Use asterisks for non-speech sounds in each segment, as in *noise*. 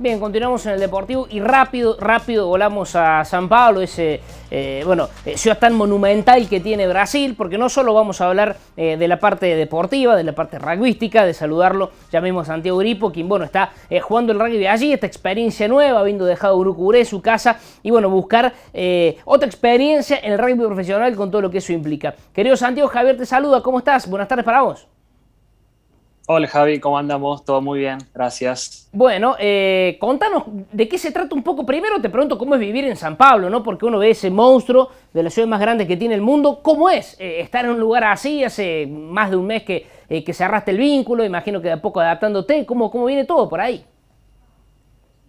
Bien, continuamos en el Deportivo y rápido, rápido volamos a San Pablo, ese, eh, bueno, eh, ciudad tan monumental que tiene Brasil, porque no solo vamos a hablar eh, de la parte deportiva, de la parte rugbyística, de saludarlo, ya mismo Santiago Gripo, quien, bueno, está jugando el rugby allí, esta experiencia nueva, habiendo dejado Urucuré, su casa, y bueno, buscar otra experiencia en el rugby profesional con todo lo que eso implica. Querido Santiago, Javier te saluda, ¿cómo estás? Buenas tardes para vos. Hola Javi, ¿cómo andamos? Todo muy bien, gracias. Bueno, eh, contanos de qué se trata un poco. Primero te pregunto cómo es vivir en San Pablo, ¿no? Porque uno ve ese monstruo de la ciudad más grande que tiene el mundo. ¿Cómo es eh, estar en un lugar así? Hace más de un mes que, eh, que se arrastra el vínculo, imagino que de a poco adaptándote. ¿Cómo, ¿Cómo viene todo por ahí?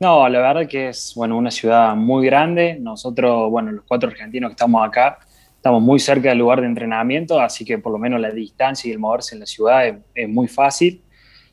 No, la verdad que es, bueno, una ciudad muy grande. Nosotros, bueno, los cuatro argentinos que estamos acá, estamos muy cerca del lugar de entrenamiento, así que por lo menos la distancia y el moverse en la ciudad es, muy fácil.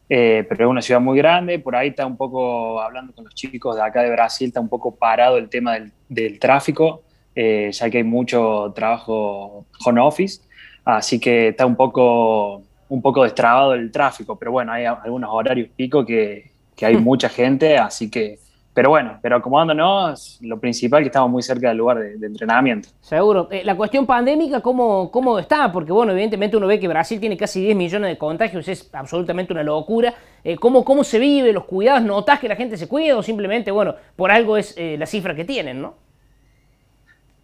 Eh, pero es una ciudad muy grande, por ahí está un poco, hablando con los chicos de acá de Brasil, está un poco parado el tema del, tráfico, eh, ya que hay mucho trabajo home office, así que está un poco, un poco destrabado el tráfico, pero bueno, hay algunos horarios pico que, que hay *laughs* mucha gente, así que pero bueno, pero acomodándonos, lo principal que estamos muy cerca del lugar de, entrenamiento. Seguro. Eh, la cuestión pandémica, ¿cómo, ¿cómo está? Porque bueno, evidentemente uno ve que Brasil tiene casi 10 millones de contagios, es absolutamente una locura. Eh, ¿cómo, se vive? ¿Los cuidados? ¿Notas que la gente se cuida o simplemente, bueno, por algo es eh, la cifra que tienen, no?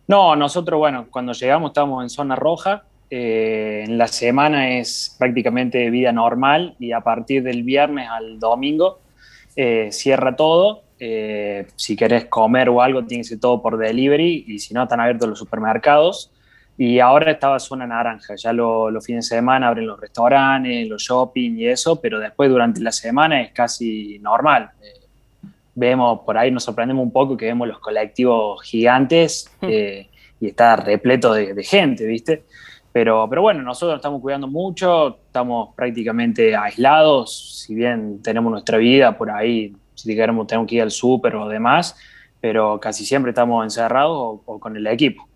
No, nosotros, bueno, cuando llegamos estábamos en zona roja. en la semana es prácticamente vida normal y a partir del viernes al domingo eh, cierra todo. Eh, si querés comer o algo, tienes todo por delivery y si no, están abiertos los supermercados. Y ahora estaba suena naranja, ya los fines de semana abren los restaurantes, los shopping y eso, pero después durante la semana es casi normal. Eh, vemos por ahí, nos sorprendemos un poco que vemos los colectivos gigantes *laughs* y está repleto de gente, ¿viste? Pero, bueno, nosotros estamos cuidando mucho, estamos prácticamente aislados, si bien tenemos nuestra vida por ahí, si queremos tenemos que ir al súper o demás, pero casi siempre estamos encerrados o, con el equipo.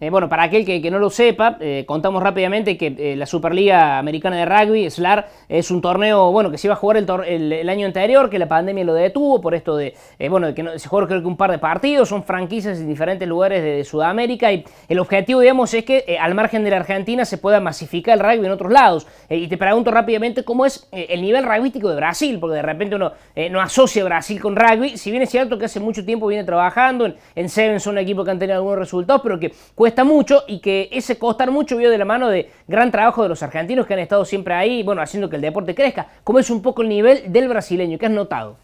Eh, bueno, para aquel que, no lo sepa, eh, contamos rápidamente que eh, la Superliga Americana de Rugby, SLAR, es un torneo bueno que se iba a jugar el, año anterior, que la pandemia lo detuvo por esto de, bueno, que no, se jugó creo que un par de partidos, son franquicias en diferentes lugares de, Sudamérica y el objetivo, digamos, es que al margen de la Argentina se pueda masificar el rugby en otros lados. y te pregunto rápidamente cómo es el nivel rugbyístico de Brasil, porque de repente uno no asocia Brasil con rugby, si bien es cierto que hace mucho tiempo viene trabajando. En, en Sevens un equipo que han tenido algunos resultados, pero que cuesta mucho y que ese costar mucho vio de la mano de gran trabajo de los argentinos que han estado siempre ahí, bueno, haciendo que el deporte crezca. ¿Cómo es un poco el nivel del brasileño? ¿Qué has notado?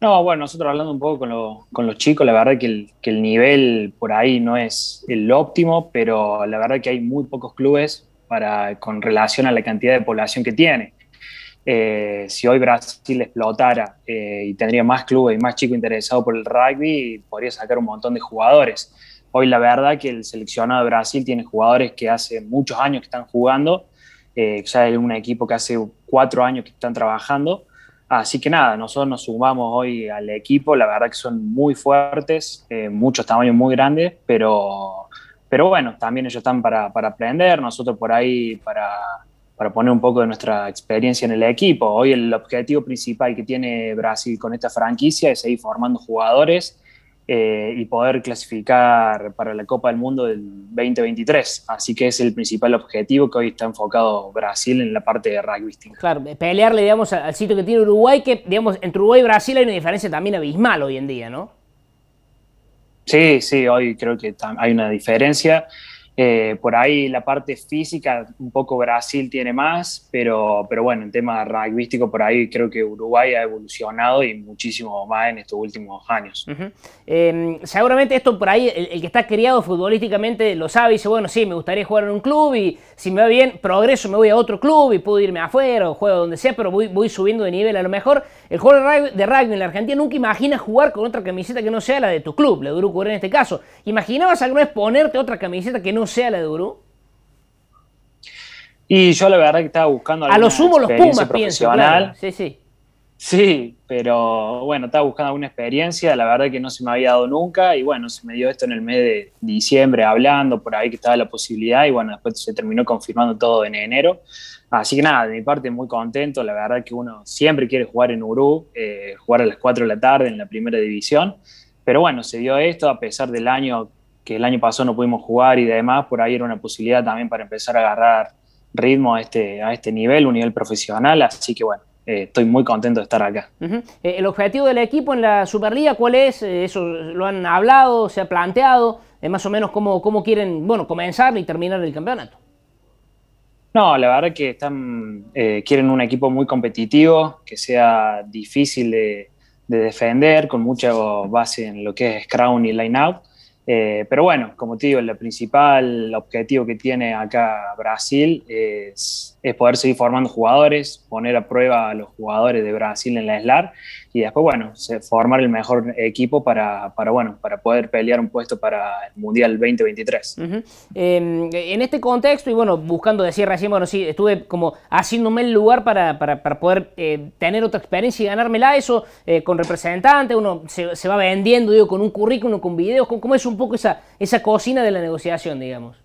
No, bueno, nosotros hablando un poco con, los chicos, la verdad que el, que el, nivel por ahí no es el óptimo, pero la verdad que hay muy pocos clubes para, con relación a la cantidad de población que tiene. Eh, si hoy Brasil explotara eh, y tendría más clubes y más chicos interesados por el rugby, podría sacar un montón de jugadores. Hoy la verdad que el seleccionado de Brasil tiene jugadores que hace muchos años que están jugando, eh, ya es un equipo que hace cuatro años que están trabajando. Así que nada, nosotros nos sumamos hoy al equipo, la verdad que son muy fuertes, eh, muchos tamaños muy grandes, pero, pero bueno, también ellos están para, para aprender, nosotros por ahí para para poner un poco de nuestra experiencia en el equipo. Hoy el objetivo principal que tiene Brasil con esta franquicia es seguir formando jugadores eh, y poder clasificar para la Copa del Mundo del 2023. Así que es el principal objetivo que hoy está enfocado Brasil en la parte de rugby. Claro, pelearle, digamos, al sitio que tiene Uruguay, que, digamos, entre Uruguay y Brasil hay una diferencia también abismal hoy en día, ¿no? Sí, sí, hoy creo que hay una diferencia. Eh, por ahí la parte física, un poco Brasil tiene más, pero, pero bueno, en tema rugbyístico por ahí creo que Uruguay ha evolucionado y muchísimo más en estos últimos años. Em, seguramente esto por ahí, el, que está criado futbolísticamente lo sabe y dice, bueno, sí, me gustaría jugar en un club y si me va bien, progreso, me voy a otro club y puedo irme afuera o juego donde sea, pero voy, subiendo de nivel a lo mejor. El juego de rugby en la Argentina nunca imagina jugar con otra camiseta que no sea la de tu club, la de Uruguay en este caso. Imaginabas alguna vez ponerte otra camiseta que no sea la de Uru? Y yo la verdad que estaba buscando. A los sumo los Pumas, pienso. Sí, sí. Sí, pero bueno, estaba buscando alguna experiencia, la verdad que no se me había dado nunca y bueno, se me dio esto en el mes de diciembre hablando por ahí que estaba la posibilidad y bueno, después se terminó confirmando todo en enero. Así que nada, de mi parte muy contento, la verdad que uno siempre quiere jugar en Uru, eh, jugar a las 4 de la tarde en la primera división, pero bueno, se dio esto a pesar del año que el año pasado no pudimos jugar y demás, por ahí era una posibilidad también para empezar a agarrar ritmo a este, este nivel, un nivel profesional, así que bueno, eh, estoy muy contento de estar acá. Eh, ¿El objetivo del equipo en la Superliga cuál es? Eh, ¿Eso lo han hablado, se ha planteado? es más o menos cómo, quieren bueno, comenzar y terminar el campeonato. No, la verdad que están, quieren un equipo muy competitivo, que sea difícil de, de defender, con mucha base en lo que es Scrum y Line Out. Eh, pero bueno, como te digo, el principal objetivo que tiene acá Brasil es es poder seguir formando jugadores, poner a prueba a los jugadores de Brasil en la SLAR y después, bueno, formar el mejor equipo para, para bueno, para poder pelear un puesto para el Mundial 2023. Em, en este contexto, y bueno, buscando decir recién, bueno, sí, estuve como haciéndome el lugar para, para, para poder eh, tener otra experiencia y ganármela, eso eh, con representante, uno se, va vendiendo, digo, con un currículum, con videos, con, ¿cómo es un poco esa, esa cocina de la negociación, digamos?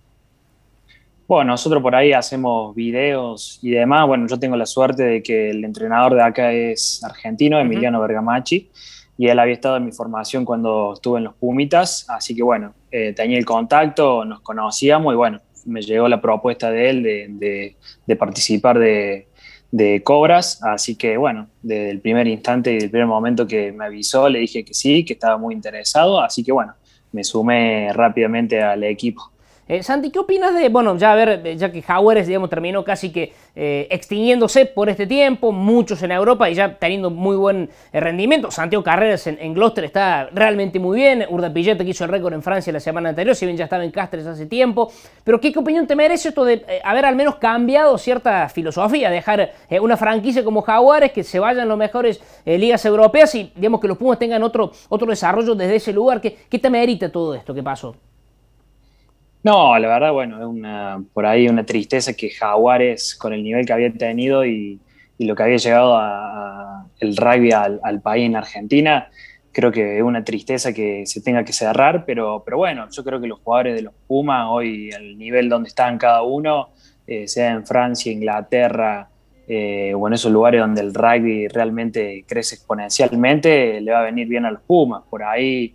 Bueno, nosotros por ahí hacemos videos y demás. Bueno, yo tengo la suerte de que el entrenador de acá es argentino, Emiliano Bergamachi, y él había estado en mi formación cuando estuve en los Pumitas, así que bueno, eh, tenía el contacto, nos conocíamos y bueno, me llegó la propuesta de él de, participar de, de, Cobras, así que bueno, desde el primer instante y del primer momento que me avisó, le dije que sí, que estaba muy interesado, así que bueno, me sumé rápidamente al equipo. Eh, Santi, ¿qué opinas de, bueno, ya ver, ya que Jaguares digamos, terminó casi que eh, extinguiéndose por este tiempo, muchos en Europa y ya teniendo muy buen eh, rendimiento. Santiago Carreras en, Gloucester está realmente muy bien, Urda Pillete que hizo el récord en Francia la semana anterior, si bien ya estaba en Castres hace tiempo, pero ¿qué, opinión te merece esto de haber al menos cambiado cierta filosofía, dejar una franquicia como Jaguares que se vayan las mejores ligas europeas y digamos que los Pumas tengan otro, otro desarrollo desde ese lugar? ¿Qué, qué te merita todo esto que pasó? No, la verdad, bueno, es una, por ahí una tristeza que Jaguares, con el nivel que había tenido y, lo que había llegado a, el rugby al, país en Argentina, creo que es una tristeza que se tenga que cerrar, pero, pero bueno, yo creo que los jugadores de los Pumas, hoy al nivel donde están cada uno, eh, sea en Francia, Inglaterra, eh, o en esos lugares donde el rugby realmente crece exponencialmente, le va a venir bien a los Pumas. Por ahí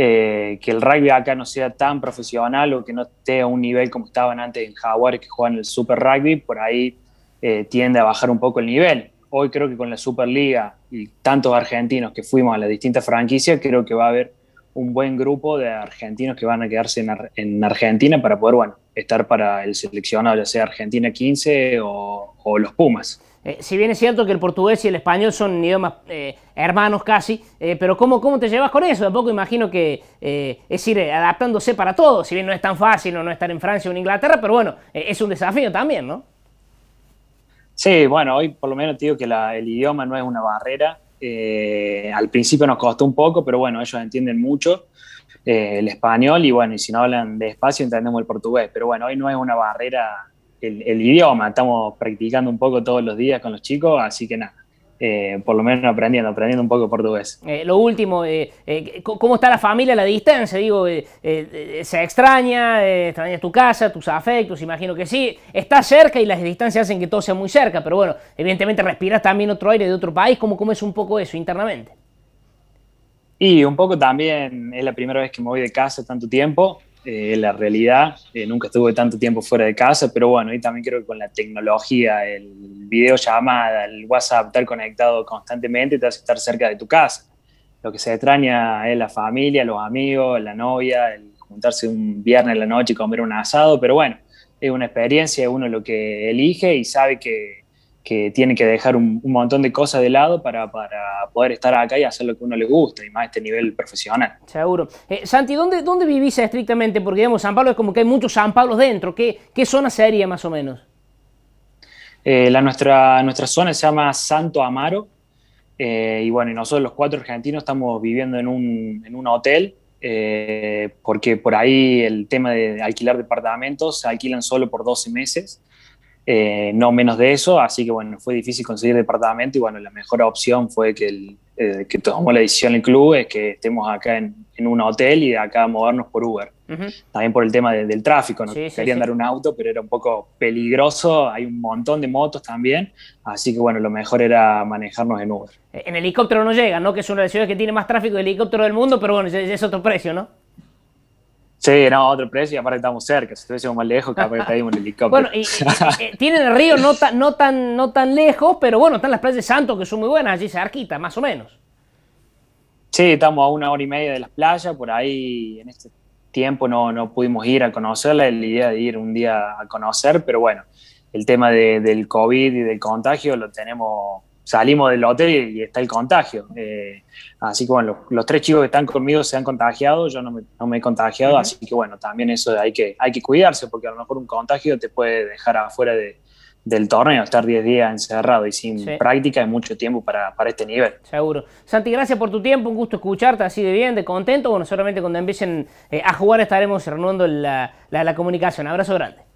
eh, que el rugby acá no sea tan profesional o que no esté a un nivel como estaban antes en Jaguar que juegan el Super Rugby, por ahí eh, tiende a bajar un poco el nivel. Hoy creo que con la Superliga y tantos argentinos que fuimos a las distintas franquicias, creo que va a haber un buen grupo de argentinos que van a quedarse en, Argentina para poder, bueno, estar para el seleccionado, ya sea Argentina 15 o, los Pumas. Eh, si bien es cierto que el portugués y el español son idiomas eh, hermanos casi, eh, pero ¿cómo, ¿cómo te llevas con eso? Tampoco imagino que es ir adaptándose para todo, si bien no es tan fácil no estar en Francia o en Inglaterra, pero bueno, es un desafío también, ¿no? Sí, bueno, hoy por lo menos te digo que el idioma no es una barrera. Eh, al principio nos costó un poco, pero bueno, ellos entienden mucho eh, el español y bueno, y si no hablan despacio entendemos el portugués, pero bueno, hoy no es una barrera el, el idioma, estamos practicando un poco todos los días con los chicos, así que nada, eh, por lo menos aprendiendo, aprendiendo un poco portugués. Eh, lo último, eh, ¿cómo está la familia a la distancia? Digo, ¿se extraña? ¿Extrañas tu casa, tus afectos? Imagino que sí. Está cerca y las distancias hacen que todo sea muy cerca, pero bueno, evidentemente respiras también otro aire de otro país. cómo es un poco eso internamente? Y un poco también es la primera vez que me voy de casa tanto tiempo. Eh, la realidad. Eh, nunca estuve tanto tiempo fuera de casa, pero bueno, y también creo que con la tecnología, el videollamada, el WhatsApp, estar conectado constantemente, te hace estar cerca de tu casa. Lo que se extraña es la familia, los amigos, la novia, el juntarse un viernes en la noche y comer un asado, pero bueno, es una experiencia, uno lo que elige y sabe que que tiene que dejar un, montón de cosas de lado para, para, poder estar acá y hacer lo que uno le gusta, y más a este nivel profesional. Seguro. Eh, Santi, ¿dónde, ¿dónde vivís estrictamente? Porque, digamos, San Pablo es como que hay muchos San Pablos dentro. ¿Qué, qué zona sería más o menos? Eh, la, nuestra, nuestra zona se llama Santo Amaro, eh, y bueno, nosotros los cuatro argentinos estamos viviendo en un, en un hotel, porque por ahí el tema de alquilar departamentos se alquilan solo por 12 meses. Eh, no menos de eso, así que bueno, fue difícil conseguir departamento y bueno, la mejor opción fue que, eh, tomó la decisión el club es que estemos acá en, un hotel y acá movernos por Uber. También por el tema del tráfico, no querían dar un auto, pero era un poco peligroso, hay un montón de motos también, así que bueno, lo mejor era manejarnos en Uber. En helicóptero no llega, ¿no? Que es una de las ciudades que tiene más tráfico de helicóptero del mundo, pero bueno, es otro precio, ¿no? Sí, no, otro precio y aparte estamos cerca. Si estuviésemos más lejos, capaz que pedimos el helicóptero. bueno, y, eh, tienen el río no, no, tan, no tan lejos, pero bueno, están las playas de Santo que son muy buenas, allí se arquita más o menos. Sí, estamos a una hora y media de las playas, por ahí en este tiempo no, pudimos ir a conocerla, la idea de ir un día a conocer, pero bueno, el tema del COVID y del contagio lo tenemos salimos del hotel y, está el contagio. Eh, así que bueno, los, tres chicos que están conmigo se han contagiado, yo no me, he contagiado, así que bueno, también eso hay que, hay que cuidarse porque a lo mejor un contagio te puede dejar afuera del torneo, estar 10 días encerrado y sin práctica y mucho tiempo para, para, este nivel. Seguro. Santi, gracias por tu tiempo, un gusto escucharte así de bien, de contento. Bueno, solamente cuando empiecen eh, a jugar estaremos renovando la comunicación. Abrazo grande.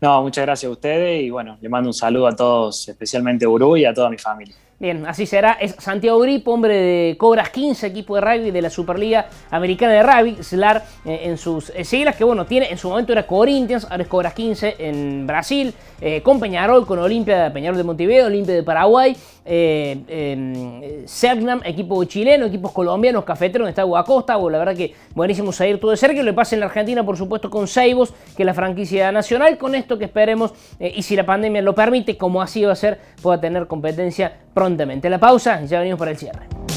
No, muchas gracias a ustedes y bueno, le mando un saludo a todos, especialmente a Uru y a toda mi familia. Bien, así será. Es Santiago Grip, hombre de Cobras 15, equipo de rugby de la Superliga Americana de Rugby, SLAR eh, en sus eh, siglas, que bueno, tiene en su momento era Corinthians, ahora es Cobras 15 en Brasil, eh, con Peñarol, con Olimpia, Peñarol de Montevideo, Olimpia de Paraguay, eh, em, equipo chileno, equipos colombianos, cafeteros, donde está Guacosta, bueno, la verdad que buenísimo salir todo de cerca, y lo pasa en la Argentina, por supuesto, con Seibos, que es la franquicia nacional, con esto que esperemos, y si la pandemia lo permite, como así va a ser, pueda tener competencia pronto la pausa y ya venimos para el cierre.